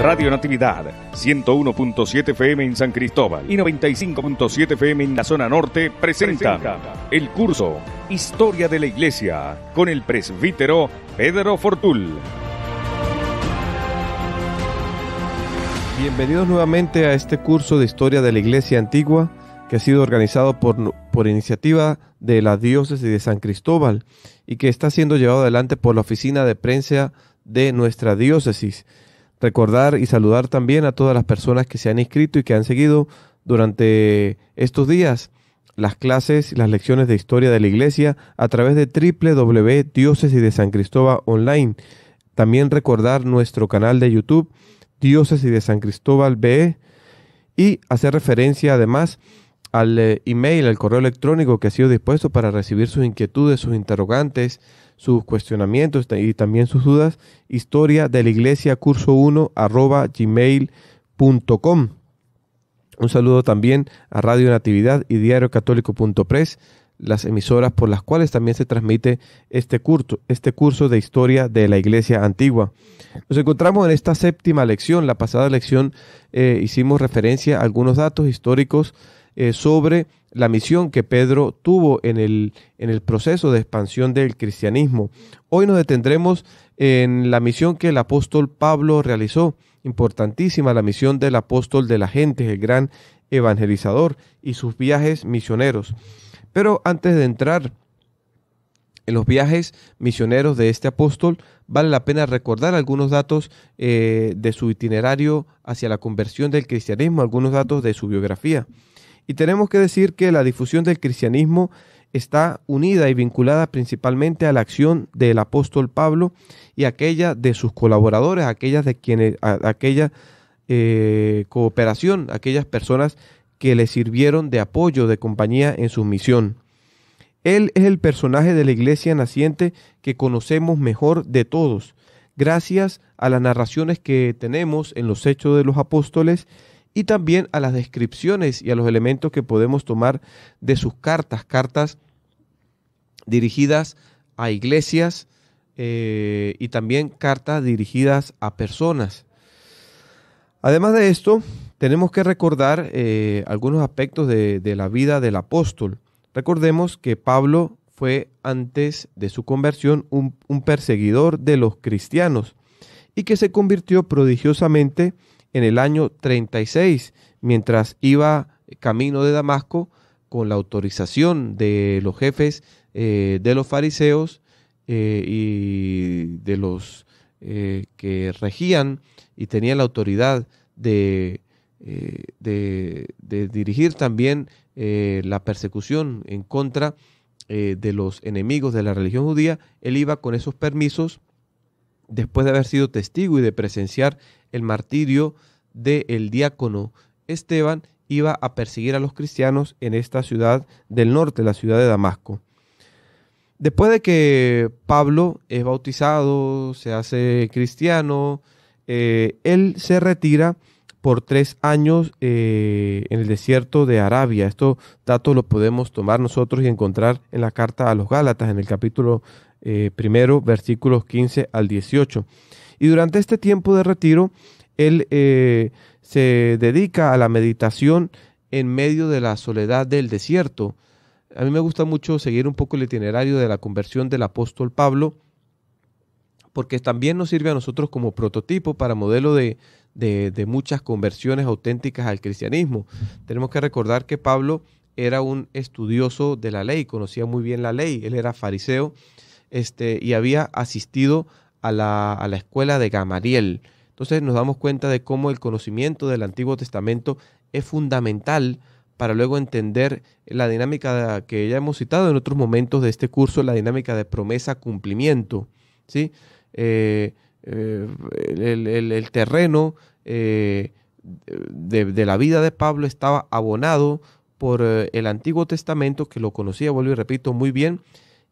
Radio Natividad, 101.7 FM en San Cristóbal y 95.7 FM en la zona norte, Presenta. el curso Historia de la Iglesia con el presbítero Pedro Fortul. Bienvenidos nuevamente a este curso de Historia de la Iglesia Antigua que ha sido organizado por, por iniciativa de la diócesis de San Cristóbal y que está siendo llevado adelante por la oficina de prensa de nuestra diócesis. Recordar y saludar también a todas las personas que se han inscrito y que han seguido durante estos días las clases y las lecciones de historia de la iglesia a través de Diócesis de San Cristóbal Online. También recordar nuestro canal de YouTube, Diócesis de San Cristóbal BE, y hacer referencia además al eh, email, al correo electrónico que ha sido dispuesto para recibir sus inquietudes, sus interrogantes, sus cuestionamientos y también sus dudas, historia de la iglesia curso 1 arroba gmail.com. Un saludo también a Radio Natividad y Diario Católico.press, las emisoras por las cuales también se transmite este curso, este curso de historia de la Iglesia Antigua. Nos encontramos en esta séptima lección. La pasada lección eh, hicimos referencia a algunos datos históricos eh, sobre la misión que Pedro tuvo en el, proceso de expansión del cristianismo. Hoy nos detendremos en la misión que el apóstol Pablo realizó, importantísima la misión del apóstol de la gente, el gran evangelizador, y sus viajes misioneros. Pero antes de entrar en los viajes misioneros de este apóstol, vale la pena recordar algunos datos eh, de su itinerario hacia la conversión del cristianismo, algunos datos de su biografía. Y tenemos que decir que la difusión del cristianismo está unida y vinculada principalmente a la acción del apóstol Pablo y aquella de sus colaboradores, aquellas de quienes, eh, aquella eh, cooperación, aquellas personas que le sirvieron de apoyo, de compañía en su misión. Él es el personaje de la iglesia naciente que conocemos mejor de todos, gracias a las narraciones que tenemos en los Hechos de los Apóstoles y también a las descripciones y a los elementos que podemos tomar de sus cartas, cartas dirigidas a iglesias eh, y también cartas dirigidas a personas. Además de esto, tenemos que recordar eh, algunos aspectos de, la vida del apóstol. Recordemos que Pablo fue antes de su conversión un, un, perseguidor de los cristianos y que se convirtió prodigiosamente en el año 36, mientras iba camino de Damasco con la autorización de los jefes eh, de los fariseos eh, y de los eh, que regían y tenían la autoridad de dirigir también la persecución en contra de los enemigos de la religión judía, él iba con esos permisos después de haber sido testigo y de presenciar el martirio del diácono Esteban, iba a perseguir a los cristianos en esta ciudad del norte, la ciudad de Damasco. Después de que Pablo es bautizado, se hace cristiano, eh, él se retira por tres años eh, en el desierto de Arabia. Estos datos los podemos tomar nosotros y encontrar en la carta a los Gálatas, en el capítulo eh, primero, versículos 15 al 18. Y durante este tiempo de retiro, él eh, se dedica a la meditación en medio de la soledad del desierto. A mí me gusta mucho seguir un poco el itinerario de la conversión del apóstol Pablo, porque también nos sirve a nosotros como prototipo para modelo de, de, de muchas conversiones auténticas al cristianismo. Tenemos que recordar que Pablo era un estudioso de la ley, conocía muy bien la ley, él era fariseo, este, y había asistido a la, escuela de Gamariel. Entonces nos damos cuenta de cómo el conocimiento del Antiguo Testamento es fundamental para luego entender la dinámica que ya hemos citado en otros momentos de este curso, la dinámica de promesa-cumplimiento. ¿sí? Eh, eh, el, terreno eh, de, de, la vida de Pablo estaba abonado por el Antiguo Testamento, que lo conocía, vuelvo y repito, muy bien,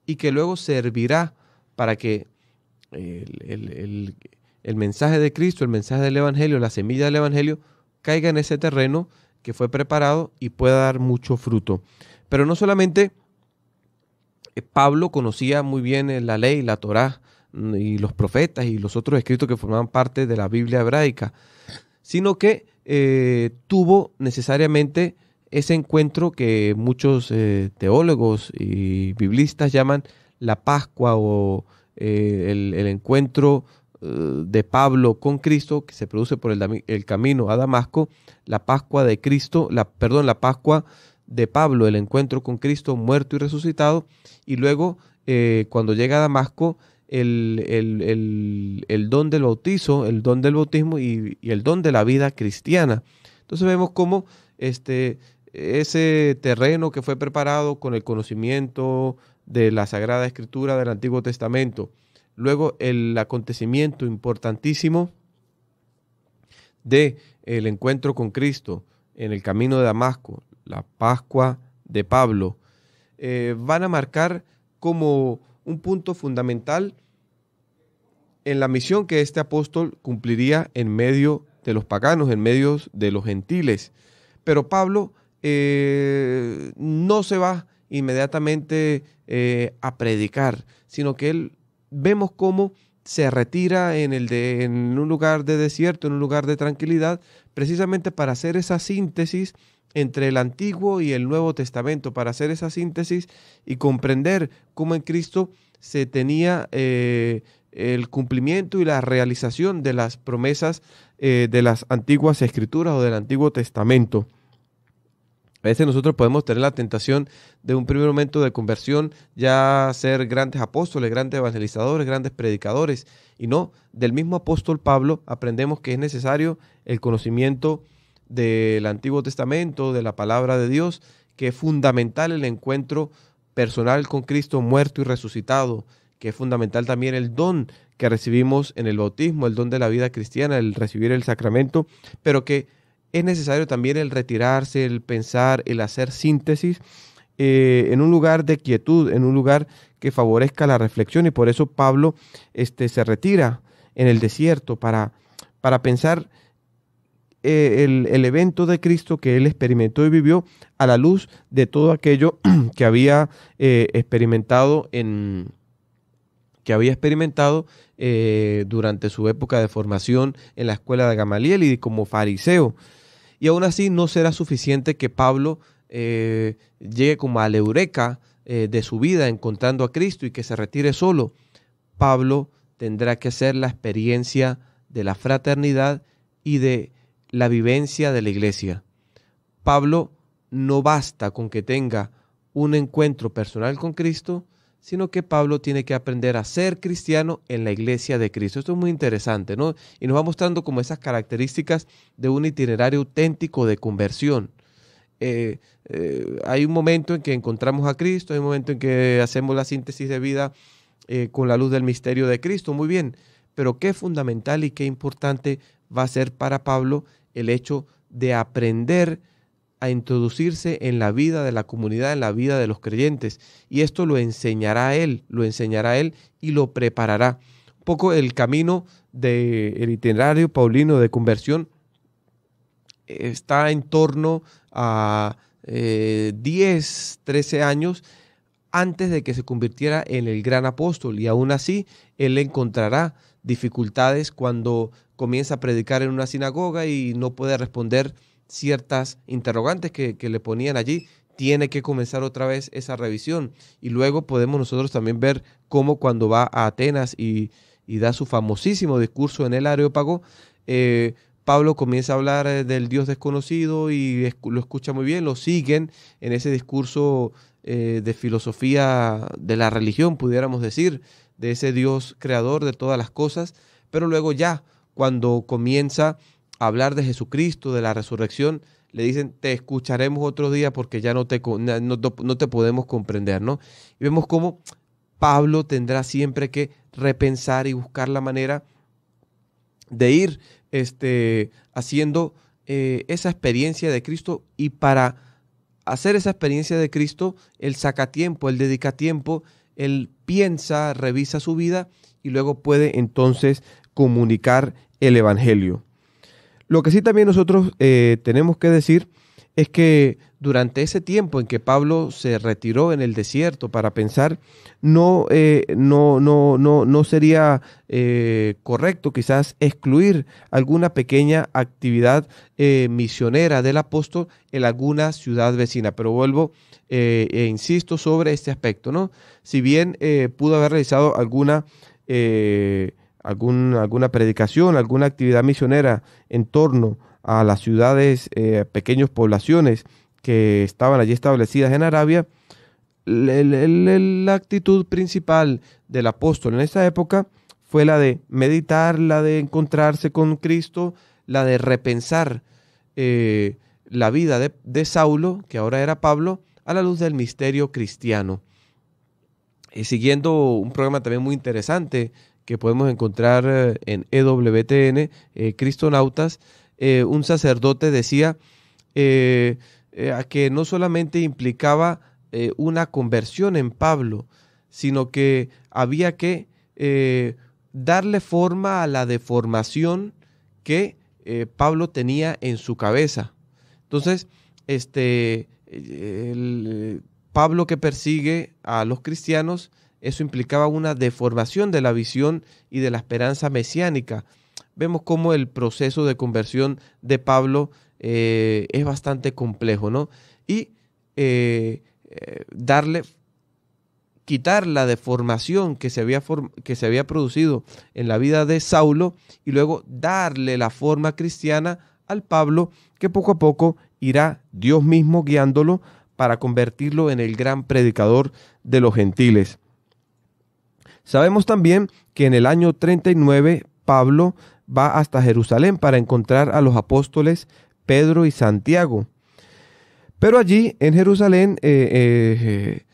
y que luego servirá para que eh, el, mensaje de Cristo, el mensaje del Evangelio, la semilla del Evangelio, caiga en ese terreno que fue preparado y pueda dar mucho fruto. Pero no solamente eh, Pablo conocía muy bien eh, la ley, la Torá mm, y los profetas y los otros escritos que formaban parte de la Biblia hebraica, sino que tuvo necesariamente ese encuentro que muchos eh, teólogos y biblistas llaman la Pascua o eh, el, encuentro eh, de Pablo con Cristo, que se produce por el, camino a Damasco, la Pascua de Cristo, la, perdón, la Pascua de Pablo, el encuentro con Cristo muerto y resucitado, y luego cuando llega a Damasco, el, el, don del bautizo, el don del bautismo y, y el don de la vida cristiana. Entonces vemos cómo este, ese terreno que fue preparado con el conocimiento de la Sagrada Escritura del Antiguo Testamento. Luego el acontecimiento importantísimo de el encuentro con Cristo en el camino de Damasco, la Pascua de Pablo, eh, van a marcar como un punto fundamental en la misión que este apóstol cumpliría en medio de los paganos, en medio de los gentiles. Pero Pablo eh, no se va inmediatamente eh, a predicar, sino que él vemos cómo se retira en, el de, un lugar de desierto, en un lugar de tranquilidad, precisamente para hacer esa síntesis entre el Antiguo y el Nuevo Testamento, para hacer esa síntesis y comprender cómo en Cristo se tenía eh, el cumplimiento y la realización de las promesas de las antiguas escrituras o del Antiguo Testamento. A veces nosotros podemos tener la tentación de un primer momento de conversión, ya ser grandes apóstoles, grandes evangelizadores, grandes predicadores. Y no, del mismo apóstol Pablo aprendemos que es necesario el conocimiento del Antiguo Testamento, de la palabra de Dios, que es fundamental el encuentro personal con Cristo muerto y resucitado, que es fundamental también el don que recibimos en el bautismo, el don de la vida cristiana, el recibir el sacramento, pero que es necesario también el retirarse, el pensar, el hacer síntesis eh, en un lugar de quietud, en un lugar que favorezca la reflexión. Y por eso Pablo este, se retira en el desierto para, para pensar eh, el, evento de Cristo que él experimentó y vivió a la luz de todo aquello que había eh, experimentado en, que había experimentado durante su época de formación en la escuela de Gamaliel y como fariseo. Y aún así no será suficiente que Pablo eh, llegue como a la eureka eh, de su vida encontrando a Cristo y que se retire solo. Pablo tendrá que hacer la experiencia de la fraternidad y de la vivencia de la iglesia. Pablo no basta con que tenga un encuentro personal con Cristo, sino que Pablo tiene que aprender a ser cristiano en la iglesia de Cristo. Esto es muy interesante, ¿no? Y nos va mostrando como esas características de un itinerario auténtico de conversión. Eh, eh, hay un momento en que encontramos a Cristo, hay un momento en que hacemos la síntesis de vida eh, con la luz del misterio de Cristo, muy bien, pero qué fundamental y qué importante va a ser para Pablo el hecho de aprender a introducirse en la vida de la comunidad, en la vida de los creyentes. Y esto lo enseñará a él, lo enseñará él y lo preparará. Un poco el camino del itinerario paulino de conversión eh, está en torno a 10, eh, 13 años antes de que se convirtiera en el gran apóstol. Y aún así, él encontrará dificultades cuando comienza a predicar en una sinagoga y no puede responder ciertas interrogantes que, le ponían allí tiene que comenzar otra vez esa revisión. Y luego podemos nosotros también ver cómo cuando va a Atenas y, da su famosísimo discurso en el Areópago, eh, Pablo comienza a hablar eh, del Dios desconocido y lo escucha muy bien, lo siguen en ese discurso eh, de filosofía de la religión, pudiéramos decir, de ese Dios creador de todas las cosas, pero luego ya cuando comienza hablar de Jesucristo, de la resurrección, le dicen, te escucharemos otro día porque ya no te, no, te podemos comprender, ¿no? Y vemos cómo Pablo tendrá siempre que repensar y buscar la manera de ir este, haciendo eh, esa experiencia de Cristo y para hacer esa experiencia de Cristo, él saca tiempo, él dedica tiempo, él piensa, revisa su vida y luego puede entonces comunicar el Evangelio. Lo que sí también nosotros eh, tenemos que decir es que durante ese tiempo en que Pablo se retiró en el desierto para pensar, no, eh, no, no, no, no sería eh, correcto quizás excluir alguna pequeña actividad misionera del apóstol en alguna ciudad vecina. Pero vuelvo e insisto sobre este aspecto, ¿no? Si bien pudo haber realizado alguna alguna predicación, alguna actividad misionera en torno a las ciudades, eh, pequeñas poblaciones que estaban allí establecidas en Arabia, la, actitud principal del apóstol en esa época fue la de meditar, la de encontrarse con Cristo, la de repensar eh, la vida de, Saulo, que ahora era Pablo, a la luz del misterio cristiano. siguiendo un programa también muy interesante que podemos encontrar eh, en EWTN, eh, Cristonautas, eh, un sacerdote decía que no solamente implicaba una conversión en Pablo, sino que había que darle forma a la deformación que Pablo tenía en su cabeza. Entonces, este, el Pablo que persigue a los cristianos eso implicaba una deformación de la visión y de la esperanza mesiánica. Vemos cómo el proceso de conversión de Pablo eh, es bastante complejo, ¿no? Y eh, eh, darle, quitar la deformación que se, había que se había producido en la vida de Saulo y luego darle la forma cristiana al Pablo que poco a poco irá Dios mismo guiándolo para convertirlo en el gran predicador de los gentiles. Sabemos también que en el año 39 Pablo va hasta Jerusalén para encontrar a los apóstoles Pedro y Santiago. Pero allí en Jerusalén eh, eh, eh,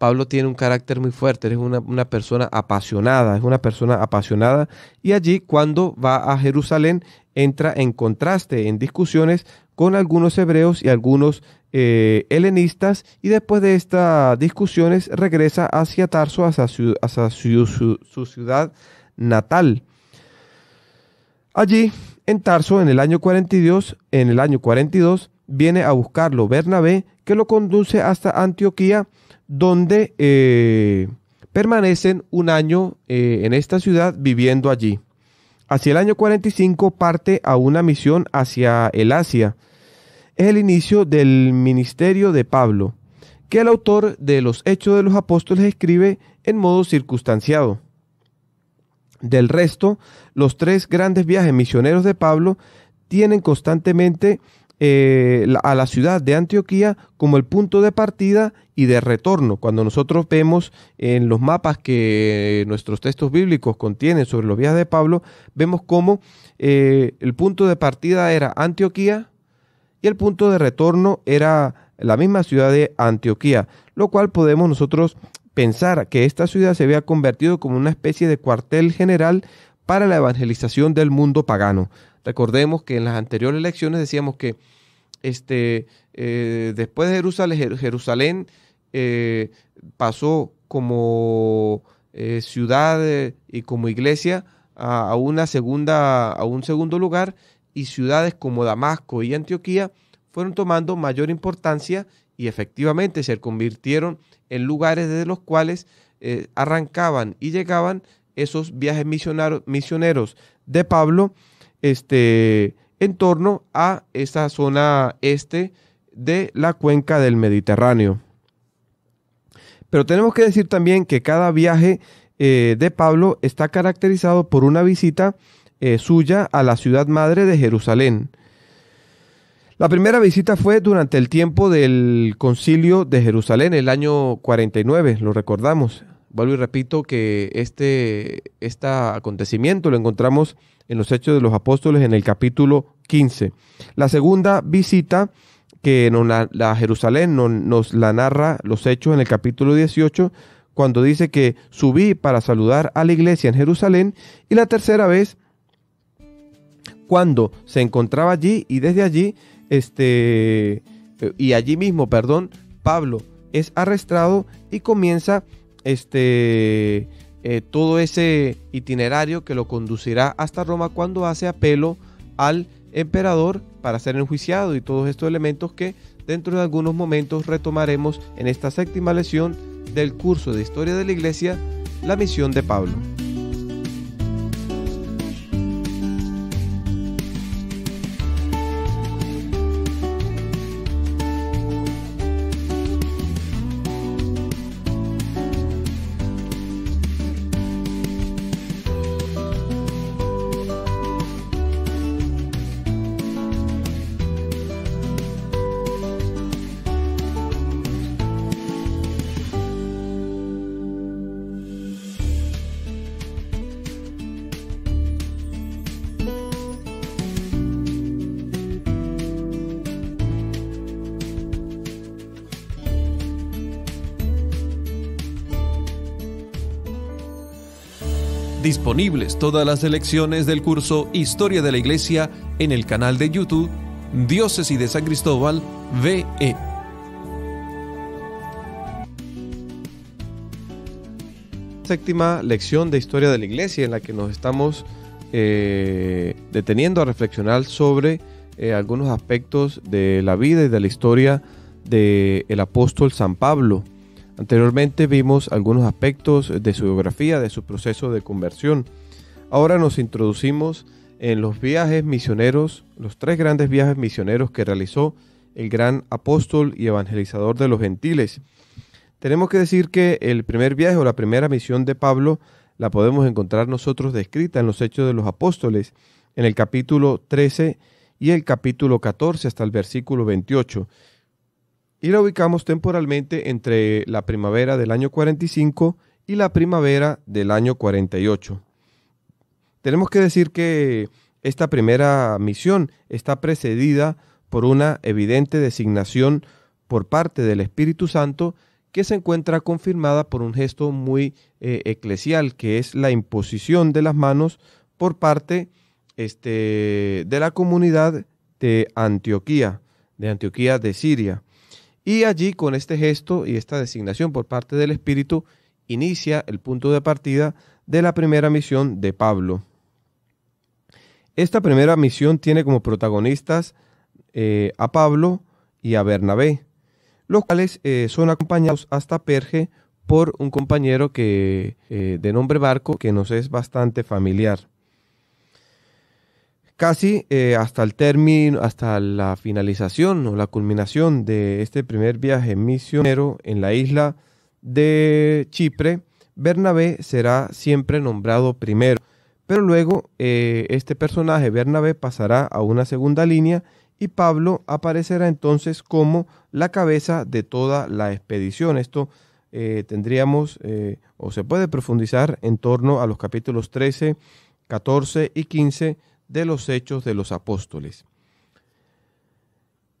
Pablo tiene un carácter muy fuerte, es una, persona apasionada, es una persona apasionada. Y allí cuando va a Jerusalén entra en contraste, en discusiones con algunos hebreos y algunos eh, helenistas. Y después de estas discusiones regresa hacia Tarso, hacia, su, su ciudad natal. Allí, en Tarso, en el año 42, en el año 42, viene a buscarlo Bernabé, que lo conduce hasta Antioquía donde eh, permanecen un año eh, en esta ciudad viviendo allí. Hacia el año 45 parte a una misión hacia el Asia. Es el inicio del ministerio de Pablo, que el autor de los Hechos de los Apóstoles escribe en modo circunstanciado. Del resto, los tres grandes viajes misioneros de Pablo tienen constantemente eh, a la ciudad de Antioquía como el punto de partida y de retorno. Cuando nosotros vemos en los mapas que nuestros textos bíblicos contienen sobre los viajes de Pablo, vemos cómo eh, el punto de partida era Antioquía y el punto de retorno era la misma ciudad de Antioquía, lo cual podemos nosotros pensar que esta ciudad se había convertido como una especie de cuartel general para la evangelización del mundo pagano. Recordemos que en las anteriores elecciones decíamos que este, eh, después de Jerusalén, Jerusalén eh, pasó como eh, ciudad y como iglesia a, una segunda, a un segundo lugar y ciudades como Damasco y Antioquía fueron tomando mayor importancia y efectivamente se convirtieron en lugares desde los cuales arrancaban y llegaban esos viajes misioneros de Pablo este, en torno a esa zona este de la cuenca del Mediterráneo. Pero tenemos que decir también que cada viaje eh, de Pablo está caracterizado por una visita eh, suya a la ciudad madre de Jerusalén. La primera visita fue durante el tiempo del concilio de Jerusalén, el año 49, lo recordamos. Vuelvo y repito que este, este, acontecimiento lo encontramos en los Hechos de los Apóstoles en el capítulo 15. La segunda visita que nos la, Jerusalén nos, nos la narra los Hechos en el capítulo 18, cuando dice que subí para saludar a la iglesia en Jerusalén. Y la tercera vez, cuando se encontraba allí y desde allí, este, eh, y allí mismo, perdón, Pablo es arrestado y comienza a este, eh, todo ese itinerario que lo conducirá hasta Roma cuando hace apelo al emperador para ser enjuiciado y todos estos elementos que dentro de algunos momentos retomaremos en esta séptima lección del curso de historia de la iglesia, la misión de Pablo. Disponibles todas las lecciones del curso Historia de la Iglesia en el canal de YouTube Diócesis de San Cristóbal VE. Séptima lección de Historia de la Iglesia en la que nos estamos eh, deteniendo a reflexionar sobre eh, algunos aspectos de la vida y de la historia del apóstol San Pablo. Anteriormente vimos algunos aspectos de su biografía, de su proceso de conversión. Ahora nos introducimos en los viajes misioneros, los tres grandes viajes misioneros que realizó el gran apóstol y evangelizador de los gentiles. Tenemos que decir que el primer viaje o la primera misión de Pablo la podemos encontrar nosotros descrita en los Hechos de los Apóstoles, en el capítulo 13 y el capítulo 14 hasta el versículo 28 y la ubicamos temporalmente entre la primavera del año 45 y la primavera del año 48. Tenemos que decir que esta primera misión está precedida por una evidente designación por parte del Espíritu Santo que se encuentra confirmada por un gesto muy eh, eclesial, que es la imposición de las manos por parte este, de la comunidad de Antioquía, de Antioquía de Siria. Y allí con este gesto y esta designación por parte del Espíritu inicia el punto de partida de la primera misión de Pablo. Esta primera misión tiene como protagonistas eh, a Pablo y a Bernabé, los cuales eh, son acompañados hasta Perge por un compañero que, eh, de nombre Barco que nos es bastante familiar casi eh, hasta el término, hasta la finalización o la culminación de este primer viaje misionero en la isla de Chipre, Bernabé será siempre nombrado primero, pero luego eh, este personaje Bernabé pasará a una segunda línea y Pablo aparecerá entonces como la cabeza de toda la expedición. Esto eh, tendríamos o se puede profundizar en torno a los capítulos 13, 14 y 15 de los Hechos de los Apóstoles.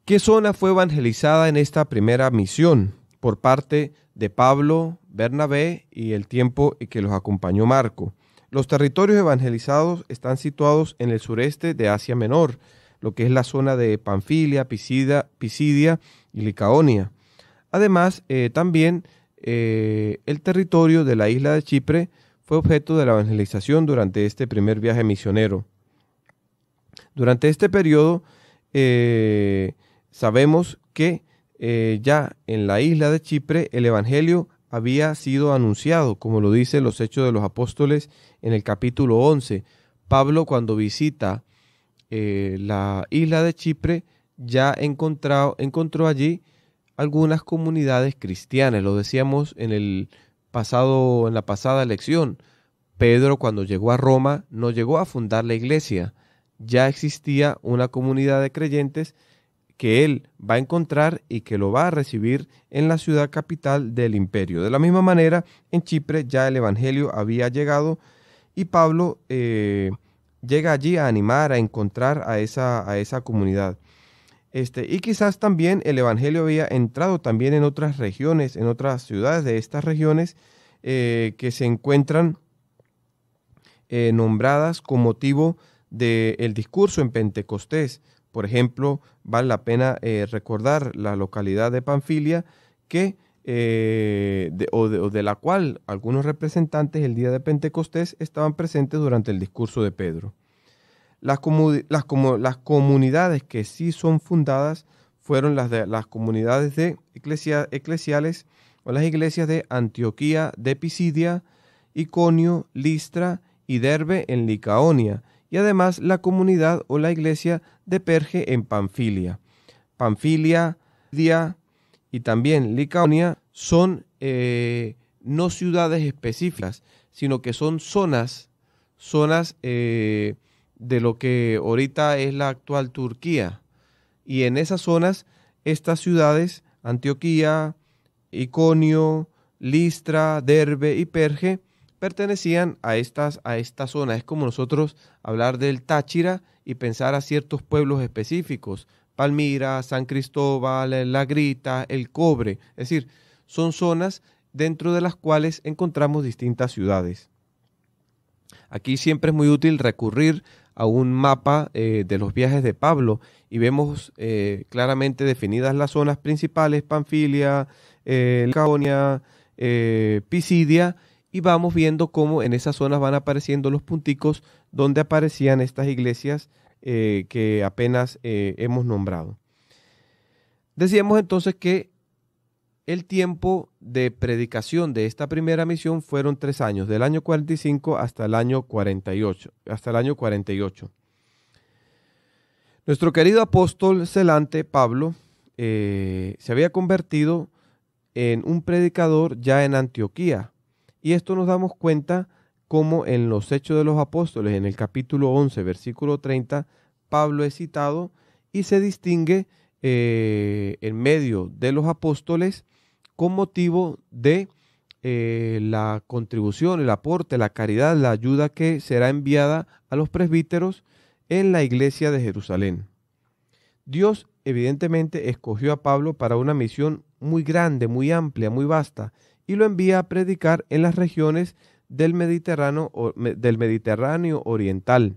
¿Qué zona fue evangelizada en esta primera misión por parte de Pablo, Bernabé y el tiempo que los acompañó Marco? Los territorios evangelizados están situados en el sureste de Asia Menor, lo que es la zona de Panfilia, Pisidia, y Licaonia. Además, eh, también eh, el territorio de la isla de Chipre fue objeto de la evangelización durante este primer viaje misionero. Durante este periodo eh, sabemos que eh, ya en la isla de Chipre el Evangelio había sido anunciado, como lo dicen los Hechos de los Apóstoles en el capítulo 11. Pablo cuando visita eh, la isla de Chipre ya encontró allí algunas comunidades cristianas, lo decíamos en, el pasado, en la pasada lección. Pedro cuando llegó a Roma no llegó a fundar la iglesia, ya existía una comunidad de creyentes que él va a encontrar y que lo va a recibir en la ciudad capital del imperio. De la misma manera, en Chipre ya el Evangelio había llegado y Pablo eh, llega allí a animar, a encontrar a esa, a esa comunidad. Este, y quizás también el Evangelio había entrado también en otras regiones, en otras ciudades de estas regiones eh, que se encuentran eh, nombradas con motivo de del discurso en Pentecostés. Por ejemplo, vale la pena eh, recordar la localidad de Panfilia que, eh, de, la cual algunos representantes el día de Pentecostés estaban presentes durante el discurso de Pedro. Las, como, las, comunidades que sí son fundadas fueron las, de, las comunidades de eclesiales o las iglesias de Antioquía, de Pisidia, Iconio, Listra y Derbe en Licaonia, y además la comunidad o la iglesia de Perge en Panfilia. Panfilia, Dia y también Licaonia son eh, no ciudades específicas, sino que son zonas, zonas eh, de lo que ahorita es la actual Turquía. Y en esas zonas, estas ciudades, Antioquía, Iconio, Listra, Derbe y Perge, pertenecían a, estas, a esta zona. Es como nosotros hablar del Táchira y pensar a ciertos pueblos específicos, Palmira, San Cristóbal, La Grita, El Cobre. Es decir, son zonas dentro de las cuales encontramos distintas ciudades. Aquí siempre es muy útil recurrir a un mapa eh, de los viajes de Pablo y vemos eh, claramente definidas las zonas principales, Panfilia, eh, eh Pisidia, y vamos viendo cómo en esas zonas van apareciendo los punticos donde aparecían estas iglesias eh, que apenas eh, hemos nombrado. Decíamos entonces que el tiempo de predicación de esta primera misión fueron tres años, del año 45 hasta el año 48, hasta el año 48. Nuestro querido apóstol celante, Pablo, eh, se había convertido en un predicador ya en Antioquía, y esto nos damos cuenta como en los Hechos de los Apóstoles, en el capítulo 11, versículo 30, Pablo es citado y se distingue eh, en medio de los apóstoles con motivo de eh, la contribución, el aporte, la caridad, la ayuda que será enviada a los presbíteros en la iglesia de Jerusalén. Dios evidentemente escogió a Pablo para una misión muy grande, muy amplia, muy vasta, y lo envía a predicar en las regiones del Mediterráneo, del Mediterráneo Oriental.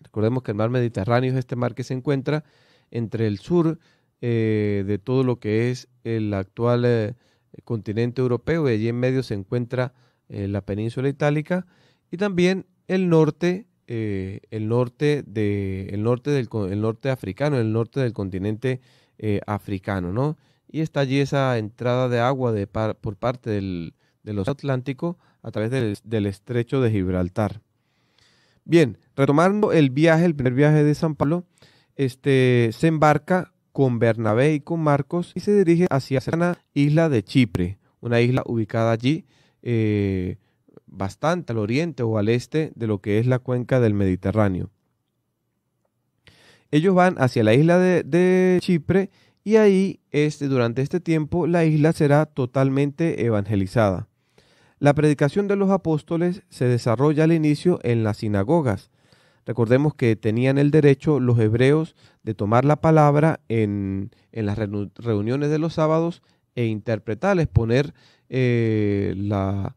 Recordemos que el mar Mediterráneo es este mar que se encuentra entre el sur eh, de todo lo que es el actual eh, continente europeo y allí en medio se encuentra eh, la península itálica y también el norte, el norte, de, el norte, del, el norte africano, el norte del continente africano, ¿no? y está allí esa entrada de agua de por parte del, Océano Atlántico a través del, estrecho de Gibraltar. Bien, retomando el viaje, el primer viaje de San Pablo, este, se embarca con Bernabé y con Marcos y se dirige hacia la isla de Chipre, una isla ubicada allí eh, bastante al oriente o al este de lo que es la cuenca del Mediterráneo. Ellos van hacia la isla de Chipre y ahí este, durante este tiempo la isla será totalmente evangelizada. La predicación de los apóstoles se desarrolla al inicio en las sinagogas. Recordemos que tenían el derecho los hebreos de tomar la palabra en, las reuniones de los sábados e interpretarles, poner eh, la,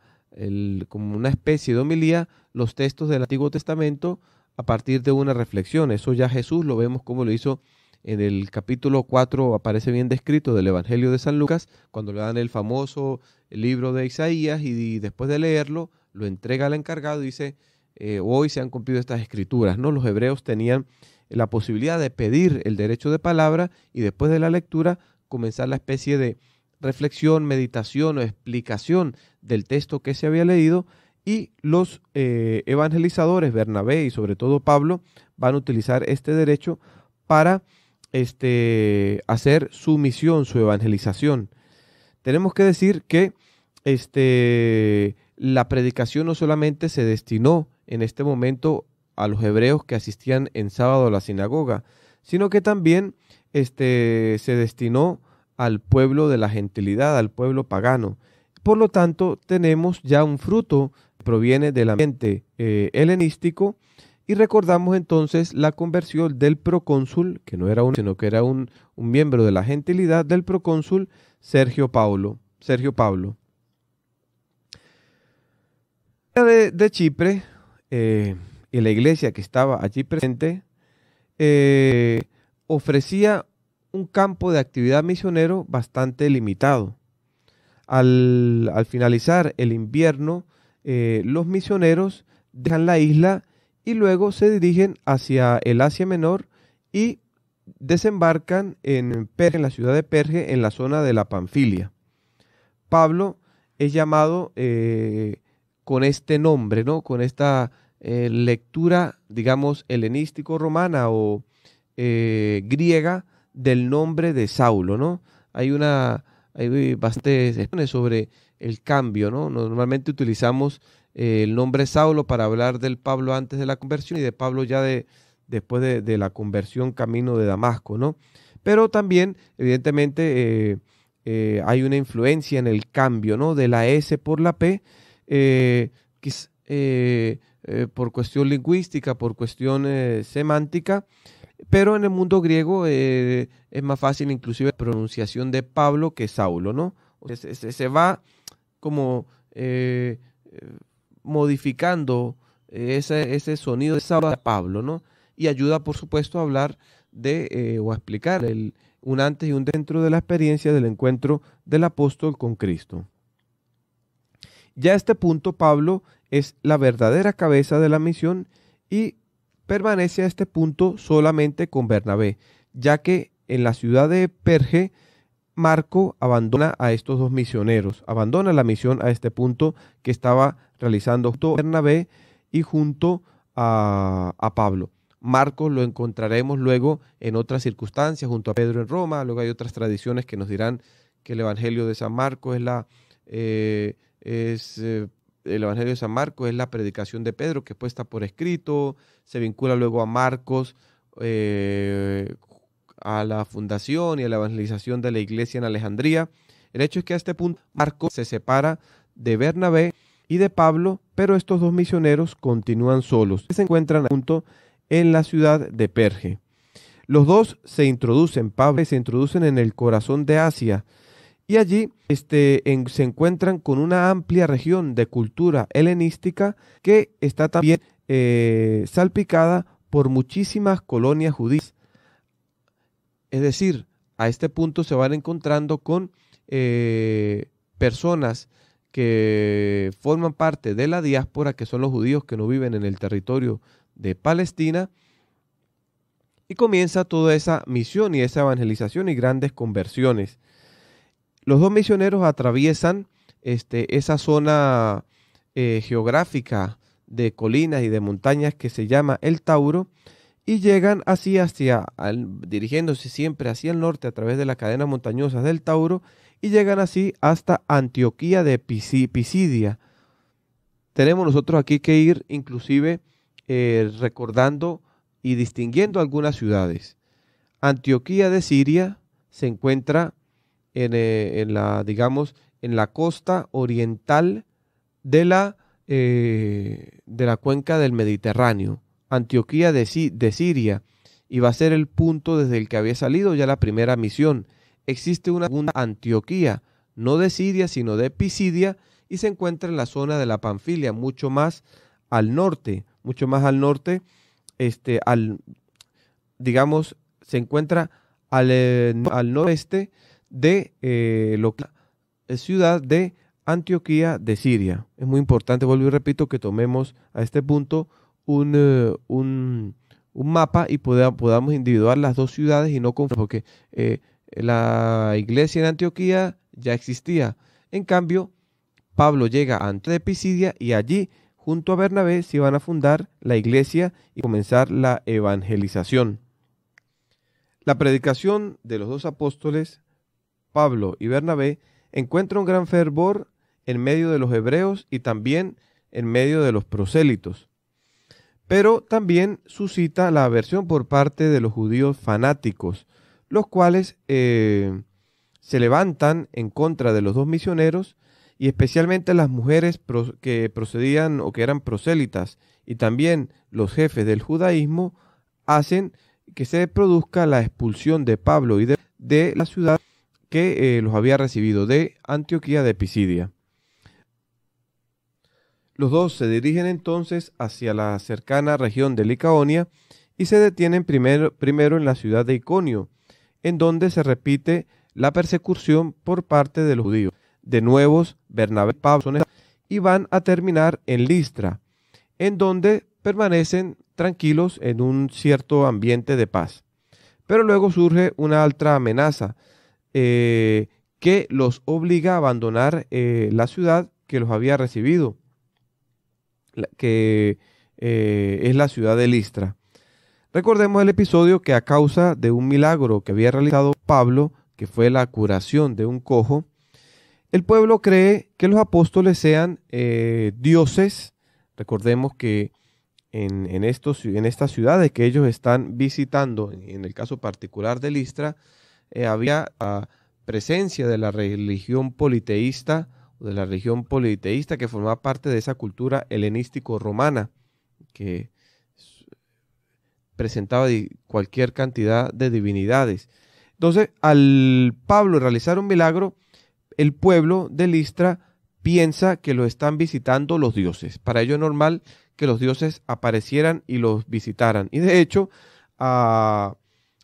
como una especie de homilía los textos del Antiguo Testamento a partir de una reflexión. Eso ya Jesús lo vemos como lo hizo en el capítulo 4 aparece bien descrito del Evangelio de San Lucas, cuando le dan el famoso libro de Isaías y después de leerlo, lo entrega al encargado y dice, eh, hoy se han cumplido estas escrituras. ¿no? Los hebreos tenían la posibilidad de pedir el derecho de palabra y después de la lectura comenzar la especie de reflexión, meditación o explicación del texto que se había leído y los eh, evangelizadores, Bernabé y sobre todo Pablo, van a utilizar este derecho para este, hacer su misión, su evangelización. Tenemos que decir que este, la predicación no solamente se destinó en este momento a los hebreos que asistían en sábado a la sinagoga, sino que también este, se destinó al pueblo de la gentilidad, al pueblo pagano. Por lo tanto, tenemos ya un fruto proviene del ambiente eh, helenístico y recordamos entonces la conversión del procónsul, que no era un, sino que era un, miembro de la gentilidad del procónsul Sergio Pablo, Sergio Pablo. De, Chipre eh, y la iglesia que estaba allí presente eh, ofrecía un campo de actividad misionero bastante limitado. Al, finalizar el invierno, eh, los misioneros dejan la isla y luego se dirigen hacia el Asia Menor y desembarcan en, Perge, en la ciudad de Perge, en la zona de la Panfilia. Pablo es llamado eh, con este nombre, ¿no? con esta eh, lectura, digamos, helenístico-romana o eh, griega del nombre de Saulo. ¿no? Hay una hay bastantes sobre el cambio, ¿no? Normalmente utilizamos eh, el nombre Saulo para hablar del Pablo antes de la conversión y de Pablo ya de, después de, la conversión camino de Damasco, ¿no? Pero también, evidentemente, eh, eh, hay una influencia en el cambio, ¿no? De la S por la P, por cuestión lingüística, por cuestión semántica, pero en el mundo griego eh, es más fácil inclusive la pronunciación de Pablo que Saulo, ¿no? Se, va como eh, modificando ese, sonido de Saulo a Pablo, ¿no? Y ayuda, por supuesto, a hablar de eh, o a explicar un antes y un dentro de la experiencia del encuentro del apóstol con Cristo. Ya a este punto, Pablo es la verdadera cabeza de la misión y permanece a este punto solamente con Bernabé, ya que en la ciudad de Perge, Marco abandona a estos dos misioneros, abandona la misión a este punto que estaba realizando Bernabé y junto a, Pablo. Marco lo encontraremos luego en otras circunstancias, junto a Pedro en Roma, luego hay otras tradiciones que nos dirán que el Evangelio de San Marco es, la, eh, es eh, el Evangelio de San Marcos es la predicación de Pedro, que puesta por escrito, se vincula luego a Marcos, eh, a la fundación y a la evangelización de la iglesia en Alejandría. El hecho es que a este punto Marcos se separa de Bernabé y de Pablo, pero estos dos misioneros continúan solos. Se encuentran junto en la ciudad de Perge. Los dos se introducen, Pablo se introducen en el corazón de Asia, y allí este, se encuentran con una amplia región de cultura helenística que está también eh, salpicada por muchísimas colonias judías. Es decir, a este punto se van encontrando con eh, personas que forman parte de la diáspora, que son los judíos que no viven en el territorio de Palestina, y comienza toda esa misión y esa evangelización y grandes conversiones los dos misioneros atraviesan este, esa zona eh, geográfica de colinas y de montañas que se llama el Tauro y llegan así hacia, dirigiéndose siempre hacia el norte a través de las cadena montañosas del Tauro y llegan así hasta Antioquía de Pisidia. Tenemos nosotros aquí que ir inclusive eh, recordando y distinguiendo algunas ciudades. Antioquía de Siria se encuentra eh, en, la, digamos, en la costa oriental de la, eh, de la cuenca del Mediterráneo, Antioquía de, Siria, y va a ser el punto desde el que había salido ya la primera misión. Existe una segunda Antioquía, no de Siria, sino de Pisidia, y se encuentra en la zona de la Panfilia, mucho más al norte, mucho más al norte, este, al, digamos, se encuentra al, eh, al noreste de eh, la ciudad de Antioquía de Siria. Es muy importante, vuelvo y repito, que tomemos a este punto un, eh, mapa y podamos individuar las dos ciudades y no confundir, porque eh, la iglesia en Antioquía ya existía. En cambio, Pablo llega a Antioquía y allí, junto a Bernabé, se van a fundar la iglesia y comenzar la evangelización. La predicación de los dos apóstoles Pablo y Bernabé encuentran un gran fervor en medio de los hebreos y también en medio de los prosélitos. Pero también suscita la aversión por parte de los judíos fanáticos, los cuales eh, se levantan en contra de los dos misioneros y especialmente las mujeres que procedían o que eran prosélitas y también los jefes del judaísmo hacen que se produzca la expulsión de Pablo y de la ciudad que eh, los había recibido de Antioquía de Pisidia. Los dos se dirigen entonces hacia la cercana región de Licaonia y se detienen primero, primero en la ciudad de Iconio, en donde se repite la persecución por parte de los judíos. De nuevos, Bernabé y Pablo y van a terminar en Listra, en donde permanecen tranquilos en un cierto ambiente de paz. Pero luego surge una otra amenaza eh, que los obliga a abandonar eh, la ciudad que los había recibido, que eh, es la ciudad de Listra. Recordemos el episodio que a causa de un milagro que había realizado Pablo, que fue la curación de un cojo, el pueblo cree que los apóstoles sean dioses. Recordemos que en, estos, en estas ciudades que ellos están visitando, en el caso particular de Listra, eh, había presencia de la religión politeísta o de la religión politeísta que formaba parte de esa cultura helenístico-romana que presentaba cualquier cantidad de divinidades. Entonces, al Pablo realizar un milagro, el pueblo de Listra piensa que lo están visitando los dioses. Para ello es normal que los dioses aparecieran y los visitaran. Y de hecho, a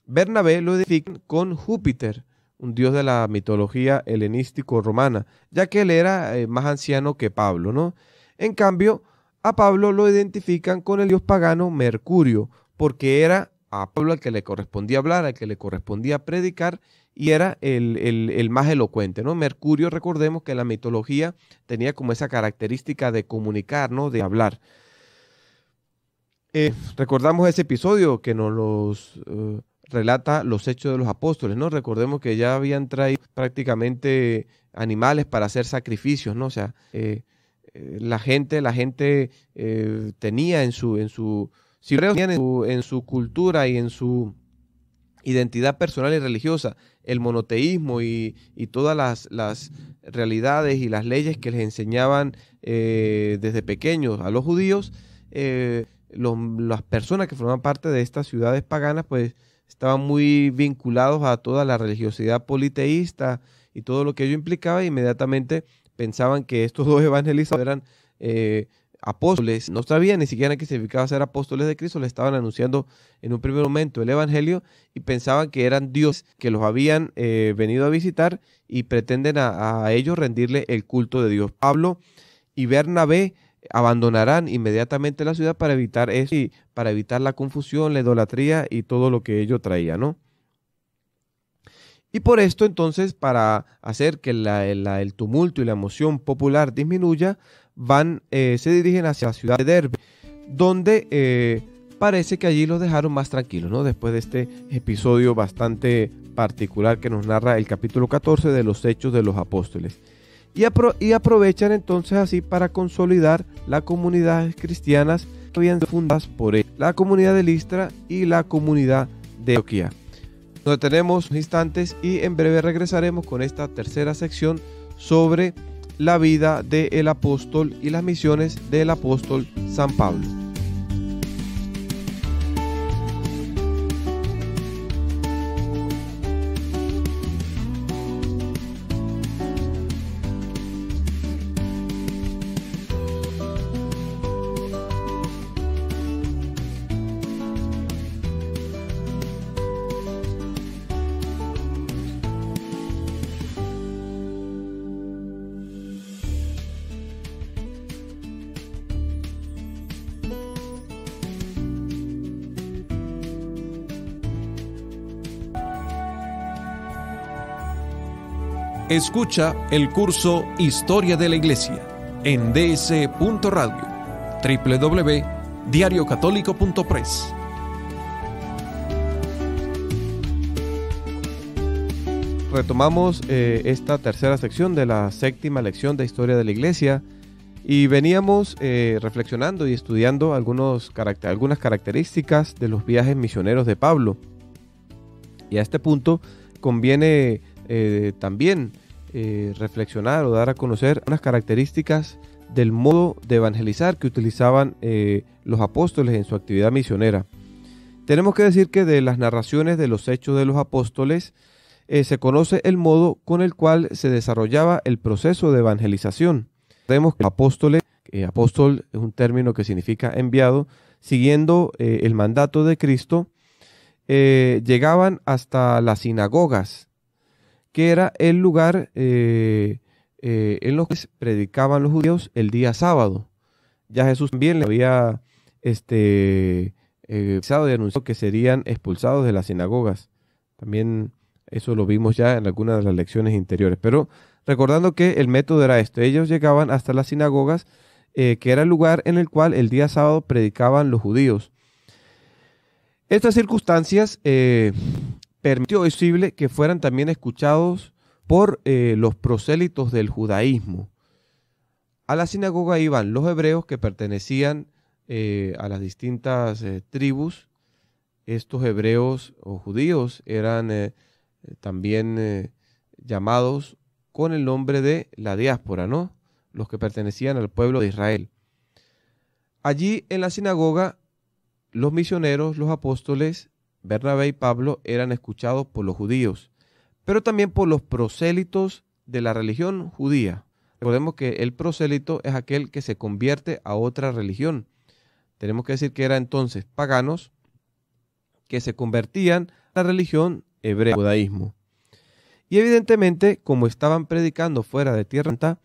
Bernabé lo identifican con Júpiter, un dios de la mitología helenístico-romana, ya que él era eh, más anciano que Pablo, ¿no? En cambio, a Pablo lo identifican con el dios pagano Mercurio, porque era a Pablo al que le correspondía hablar, al que le correspondía predicar, y era el, más elocuente, ¿no? Mercurio, recordemos que la mitología tenía como esa característica de comunicar, De hablar. Eh, recordamos ese episodio que nos los... Eh, relata los hechos de los apóstoles, ¿no? Recordemos que ya habían traído prácticamente animales para hacer sacrificios, ¿no? O sea, eh, eh, la gente, la gente eh, tenía en su, en su, en su, cultura y en su identidad personal y religiosa, el monoteísmo y, todas las, realidades y las leyes que les enseñaban desde pequeños a los judíos, las personas que forman parte de estas ciudades paganas, pues estaban muy vinculados a toda la religiosidad politeísta y todo lo que ello implicaba, inmediatamente pensaban que estos dos evangelistas eran eh, apóstoles, no sabían ni siquiera qué significaba ser apóstoles de Cristo, le estaban anunciando en un primer momento el Evangelio y pensaban que eran dios que los habían eh, venido a visitar y pretenden a ellos rendirle el culto de Dios. Pablo y Bernabé abandonarán inmediatamente la ciudad para evitar eso y para evitar la confusión, la idolatría y todo lo que ello traía, ¿no? Y por esto entonces, para hacer que el tumulto y la emoción popular disminuya, van, eh, se dirigen hacia la ciudad de Derbe, donde eh, parece que allí los dejaron más tranquilos, ¿no? Después de este episodio bastante particular que nos narra el capítulo 14 de los Hechos de los Apóstoles y, aprovechan entonces así para consolidar las comunidades cristianas que habían sido fundadas por él, la comunidad de Listra y la comunidad de Antioquía. Nos tenemos instantes y en breve regresaremos con esta tercera sección sobre la vida del apóstol y las misiones del apóstol San Pablo. Escucha el curso Historia de la Iglesia en ds.radio, www.diariocatólico.press. Retomamos eh, esta tercera sección de la séptima lección de Historia de la Iglesia y veníamos eh, reflexionando y estudiando algunas características de los viajes misioneros de Pablo. Y a este punto conviene eh, también eh, reflexionar o dar a conocer unas características del modo de evangelizar que utilizaban eh, los apóstoles en su actividad misionera. Tenemos que decir que de las narraciones de los hechos de los apóstoles se conoce el modo con el cual se desarrollaba el proceso de evangelización. Vemos que apóstoles, apóstol es un término que significa enviado, siguiendo el mandato de Cristo, llegaban hasta las sinagogas que era el lugar eh, eh, en los que predicaban los judíos el día sábado. Ya Jesús también le había este, eh, y anunciado que serían expulsados de las sinagogas. También eso lo vimos ya en algunas de las lecciones interiores. Pero recordando que el método era esto. ellos llegaban hasta las sinagogas, que era el lugar en el cual el día sábado predicaban los judíos. Estas circunstancias permitió visible que fueran también escuchados por eh, los prosélitos del judaísmo. A la sinagoga iban los hebreos que pertenecían eh, a las distintas eh, tribus. Estos hebreos o judíos eran también llamados con el nombre de la diáspora, ¿no? Los que pertenecían al pueblo de Israel. Allí en la sinagoga, los misioneros, los apóstoles, Bernabé y Pablo eran escuchados por los judíos, pero también por los prosélitos de la religión judía. Recordemos que el prosélito es aquel que se convierte a otra religión. Tenemos que decir que eran entonces paganos que se convertían a la religión hebrea, judaísmo. Y evidentemente, como estaban predicando fuera de Tierra Santa,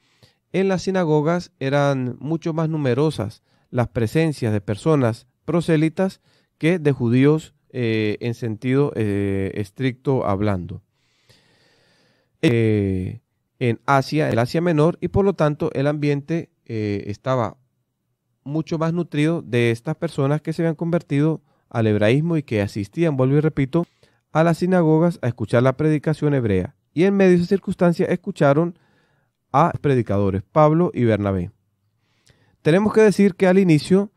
en las sinagogas eran mucho más numerosas las presencias de personas prosélitas que de judíos eh, en sentido eh, estricto hablando. Eh, en Asia, el Asia Menor, y por lo tanto el ambiente estaba mucho más nutrido de estas personas que se habían convertido al hebraísmo y que asistían, vuelvo y repito, a las sinagogas a escuchar la predicación hebrea. Y en medio de esa circunstancia escucharon a predicadores, Pablo y Bernabé. Tenemos que decir que al inicio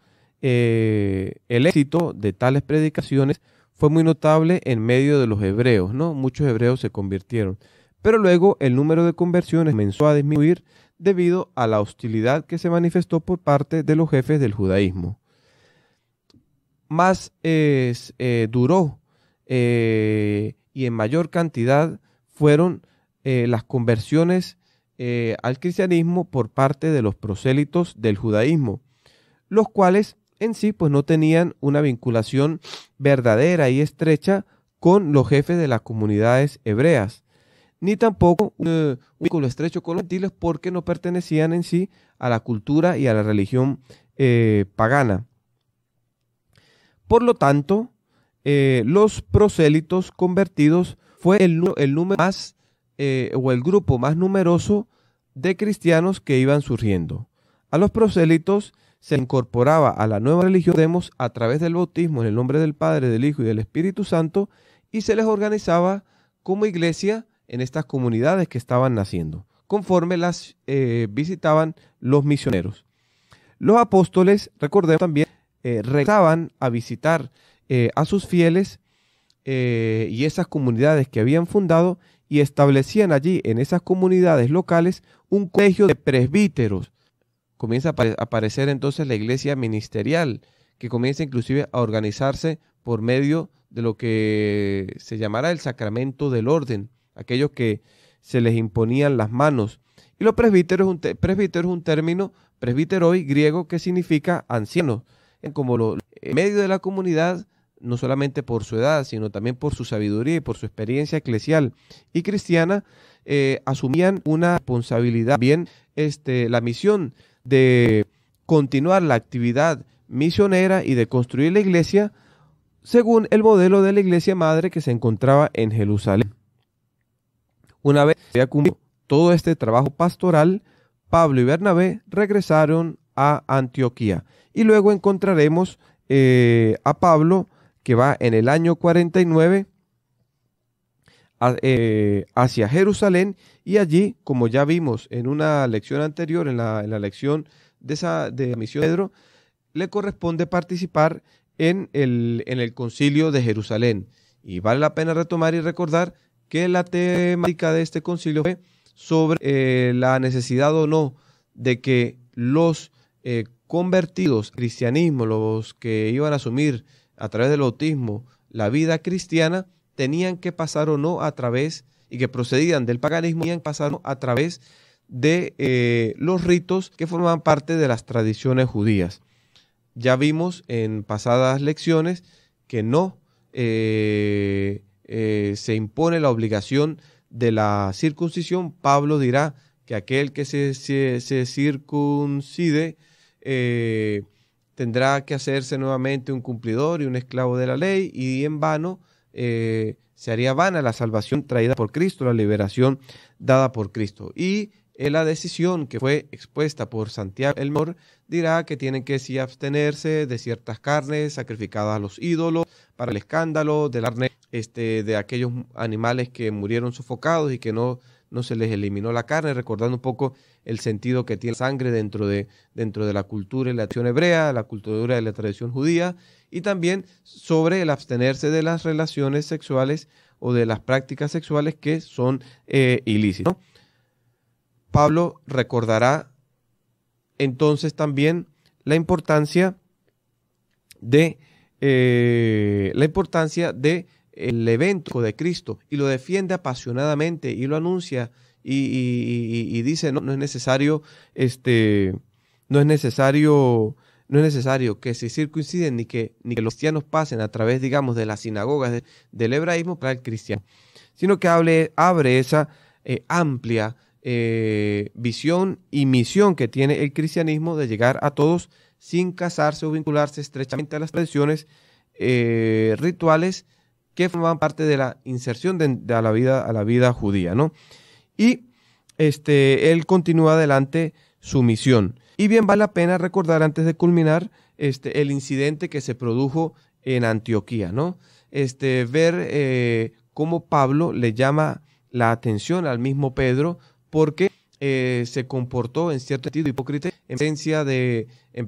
eh, el éxito de tales predicaciones fue muy notable en medio de los hebreos, ¿no? Muchos hebreos se convirtieron. Pero luego el número de conversiones comenzó a disminuir debido a la hostilidad que se manifestó por parte de los jefes del judaísmo. Más eh, duró eh, y en mayor cantidad fueron las conversiones al cristianismo por parte de los prosélitos del judaísmo, los cuales en sí pues no tenían una vinculación verdadera y estrecha con los jefes de las comunidades hebreas, ni tampoco un, eh, vínculo estrecho con los gentiles porque no pertenecían en sí a la cultura y a la religión eh, pagana. Por lo tanto, eh, los prosélitos convertidos fue el, número más o el grupo más numeroso de cristianos que iban surgiendo. A los prosélitos se incorporaba a la nueva religión demos a través del bautismo en el nombre del Padre, del Hijo y del Espíritu Santo y se les organizaba como iglesia en estas comunidades que estaban naciendo, conforme las eh, visitaban los misioneros. Los apóstoles, recordemos también, eh, regresaban a visitar eh, a sus fieles y esas comunidades que habían fundado y establecían allí en esas comunidades locales un colegio de presbíteros comienza a aparecer entonces la iglesia ministerial, que comienza inclusive a organizarse por medio de lo que se llamará el sacramento del orden, aquellos que se les imponían las manos. Y los presbíteros, un presbítero es un término presbítero y griego que significa anciano, como lo, en medio de la comunidad, no solamente por su edad, sino también por su sabiduría y por su experiencia eclesial y cristiana, eh, asumían una responsabilidad, bien este, la misión de continuar la actividad misionera y de construir la iglesia según el modelo de la iglesia madre que se encontraba en Jerusalén. Una vez se cumplido todo este trabajo pastoral, Pablo y Bernabé regresaron a Antioquía. Y luego encontraremos eh, a Pablo, que va en el año 49 eh, hacia Jerusalén y allí, como ya vimos en una lección anterior, en la, lección de, esa, de Misión Pedro, le corresponde participar en el, en el concilio de Jerusalén. Y vale la pena retomar y recordar que la temática de este concilio fue sobre eh, la necesidad o no de que los eh, convertidos al cristianismo, los que iban a asumir a través del bautismo la vida cristiana, tenían que pasar o no a través y que procedían del paganismo y pasado a través de eh, los ritos que formaban parte de las tradiciones judías. Ya vimos en pasadas lecciones que no eh, eh, se impone la obligación de la circuncisión. Pablo dirá que aquel que se, se, circuncide tendrá que hacerse nuevamente un cumplidor y un esclavo de la ley y en vano se haría vana la salvación traída por Cristo, la liberación dada por Cristo. Y eh, la decisión que fue expuesta por Santiago el Mor dirá que tienen que sí abstenerse de ciertas carnes sacrificadas a los ídolos para el escándalo, de la carne este, de aquellos animales que murieron sofocados y que no, no se les eliminó la carne, recordando un poco el sentido que tiene la sangre dentro de, dentro de la cultura y la tradición hebrea, la cultura y la tradición judía, y también sobre el abstenerse de las relaciones sexuales o de las prácticas sexuales que son eh, ilícitas. Pablo recordará entonces también la importancia de eh, la importancia de el evento de Cristo y lo defiende apasionadamente y lo anuncia y, dice no, no, es necesario este no es necesario no es necesario que se circunciden ni que, ni que los cristianos pasen a través, digamos, de las sinagogas del hebraísmo para el cristiano, sino que hable, abre esa eh, amplia eh, visión y misión que tiene el cristianismo de llegar a todos sin casarse o vincularse estrechamente a las tradiciones eh, rituales que forman parte de la inserción de, a, la vida, a la vida judía, ¿no? Y este, él continúa adelante su misión. Y bien vale la pena recordar antes de culminar este, el incidente que se produjo en Antioquía, ¿no? Este, ver eh, cómo Pablo le llama la atención al mismo Pedro porque eh, se comportó en cierto sentido hipócrita en presencia de, en,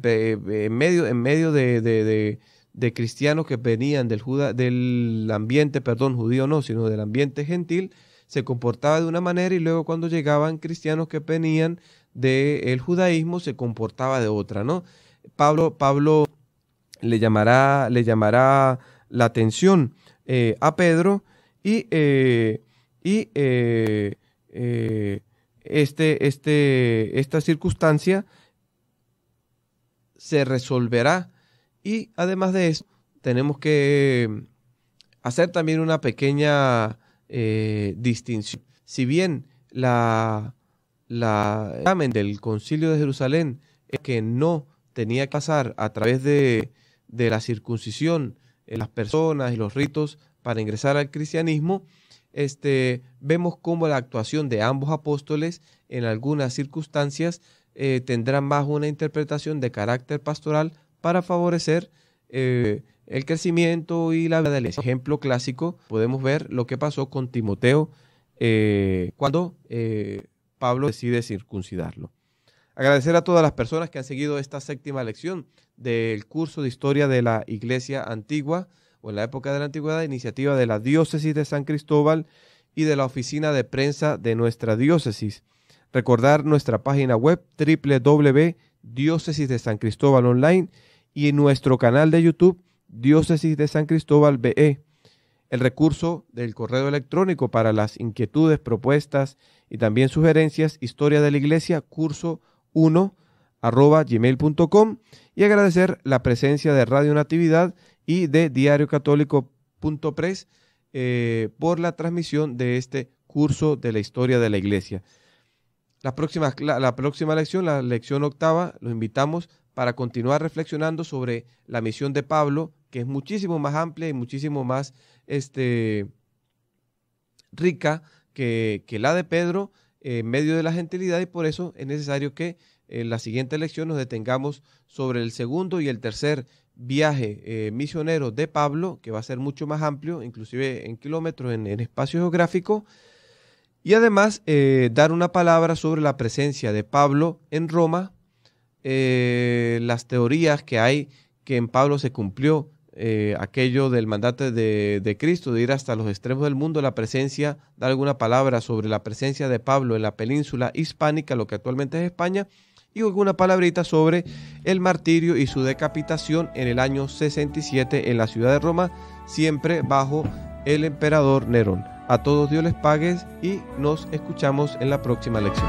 medio, en medio de, de, cristianos que venían del, juda, del ambiente, perdón, judío no, sino del ambiente gentil, se comportaba de una manera y luego cuando llegaban cristianos que venían del judaísmo se comportaba de otra, ¿no? Pablo, Pablo le, llamará, le llamará la atención eh, a Pedro y, eh, eh, este, este, esta circunstancia se resolverá. Y además de eso, tenemos que hacer también una pequeña distinción. Si bien la, el examen del concilio de Jerusalén es que no tenía que pasar a través de, la circuncisión en eh, las personas y los ritos para ingresar al cristianismo, este, vemos cómo la actuación de ambos apóstoles en algunas circunstancias eh, tendrán tendrá más una interpretación de carácter pastoral para favorecer eh, el crecimiento y la vida del Ejemplo clásico, podemos ver lo que pasó con Timoteo cuando Pablo decide circuncidarlo. Agradecer a todas las personas que han seguido esta séptima lección del curso de historia de la Iglesia Antigua o en la época de la antigüedad, iniciativa de la Diócesis de San Cristóbal y de la oficina de prensa de nuestra diócesis. Recordar nuestra página web www.diócesis de San Cristóbal online y nuestro canal de YouTube Diócesis de San Cristóbal BE. El recurso del correo electrónico para las inquietudes, propuestas y también sugerencias, historia de la iglesia, curso 1 arroba gmail.com y agradecer la presencia de Radio Natividad y de Diario eh, por la transmisión de este curso de la historia de la iglesia. La próxima, próxima lección, la lección octava, los invitamos para continuar reflexionando sobre la misión de Pablo, que es muchísimo más amplia y muchísimo más este, rica que, la de Pedro eh, en medio de la gentilidad y por eso es necesario que en eh, la siguiente lección nos detengamos sobre el segundo y el tercer viaje eh, misionero de Pablo, que va a ser mucho más amplio, inclusive en kilómetros, en, espacio geográfico, y además dar una palabra sobre la presencia de Pablo en Roma, las teorías que hay que en Pablo se cumplió eh, aquello del mandato de, Cristo, de ir hasta los extremos del mundo, la presencia, dar alguna palabra sobre la presencia de Pablo en la península hispánica, lo que actualmente es España, y alguna palabrita sobre el martirio y su decapitación en el año 67 en la ciudad de Roma, siempre bajo el emperador Nerón. A todos Dios les pague y nos escuchamos en la próxima lección.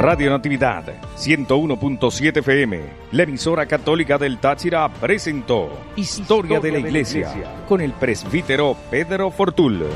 Radio Natividad 101.7 FM, la emisora católica del Táchira presentó Historia, de, la Iglesia, de la Iglesia con el presbítero Pedro Fortul.